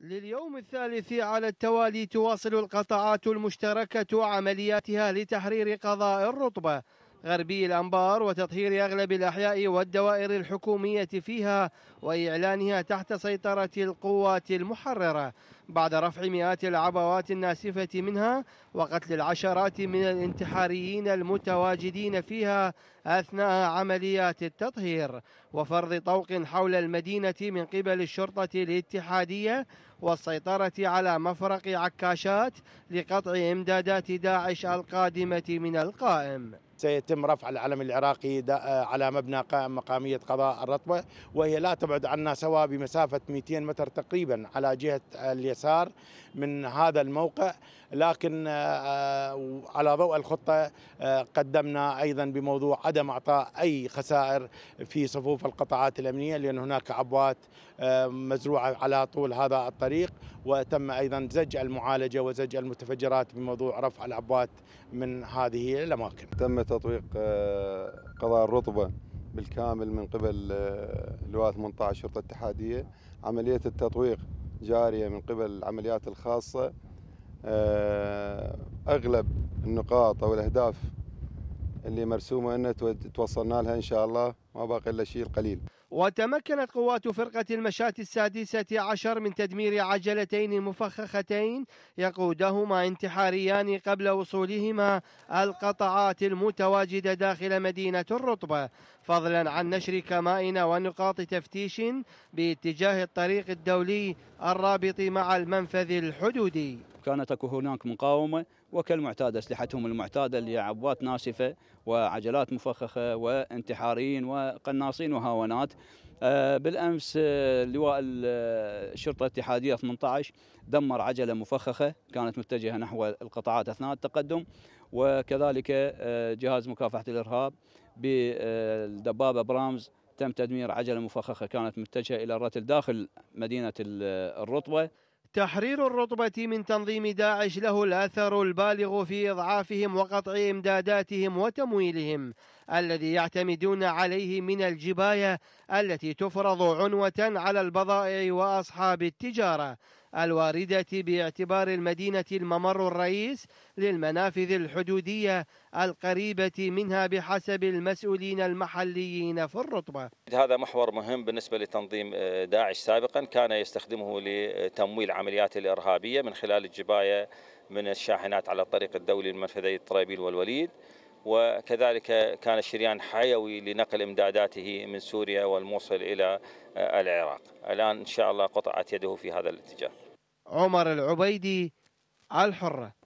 لليوم الثالث على التوالي تواصل القطاعات المشتركة عملياتها لتحرير قضاء الرطبة غربي الأنبار وتطهير أغلب الأحياء والدوائر الحكومية فيها وإعلانها تحت سيطرة القوات المحررة بعد رفع مئات العبوات الناسفة منها وقتل العشرات من الانتحاريين المتواجدين فيها أثناء عمليات التطهير وفرض طوق حول المدينة من قبل الشرطة الاتحادية والسيطرة على مفرق عكاشات لقطع إمدادات داعش القادمة من القائم سيتم رفع العلم العراقي آه، على مبنى قائم مقامية قضاء الرطبة وهي لا تبعد عنا سوا بمسافة 200 متر تقريبا على جهة اليسار من هذا الموقع لكن آه، آه، على ضوء الخطة قدمنا أيضا بموضوع عدم أعطاء أي خسائر في صفوف القطاعات الأمنية لأن هناك عبوات مزروعة على طول هذا الطريق وتم أيضا زج المعالجة وزج المتفجرات بموضوع رفع العبوات من هذه الأماكن تمت تطويق آه، قضاء الرطبه بالكامل من قبل آه، لواء 18 شرطه اتحاديه عمليه التطويق جاريه من قبل العمليات الخاصه آه، اغلب النقاط او الاهداف اللي مرسومه ان توصلنا لها ان شاء الله ما باقي الا شيء القليل وتمكنت قوات فرقة المشاة السادسة عشر من تدمير عجلتين مفخختين يقودهما انتحاريان قبل وصولهما القطعات المتواجدة داخل مدينة الرطبة فضلا عن نشر كمائن ونقاط تفتيش باتجاه الطريق الدولي الرابط مع المنفذ الحدودي كانت اكو هناك مقاومه وكالمعتاد اسلحتهم المعتاده اللي عبوات ناسفه وعجلات مفخخه وانتحاريين وقناصين وهاونات آه، بالامس آه، لواء آه، الشرطه الاتحاديه 18 دمر عجله مفخخه كانت متجهه نحو القطاعات اثناء التقدم وكذلك جهاز مكافحه الارهاب بالدبابه برامز تم تدمير عجله مفخخه كانت متجهه الى الرتل داخل مدينه الرطبه تحرير الرطبة من تنظيم داعش له الأثر البالغ في إضعافهم وقطع إمداداتهم وتمويلهم الذي يعتمدون عليه من الجباية التي تفرض عنوة على البضائع وأصحاب التجارة الواردة باعتبار المدينة الممر الرئيس للمنافذ الحدودية القريبة منها بحسب المسؤولين المحليين في الرطبة هذا محور مهم بالنسبة لتنظيم آه، داعش سابقا كان يستخدمه لتمويل عمليات الإرهابية من خلال الجباية من الشاحنات على الطريق الدولي المنفذي الطرابيل والوليد وكذلك كان الشريان حيوي لنقل امداداته من سوريا والموصل الى آه، العراق الان ان شاء الله قطعت يده في هذا الاتجاه عمر العبيدي الحره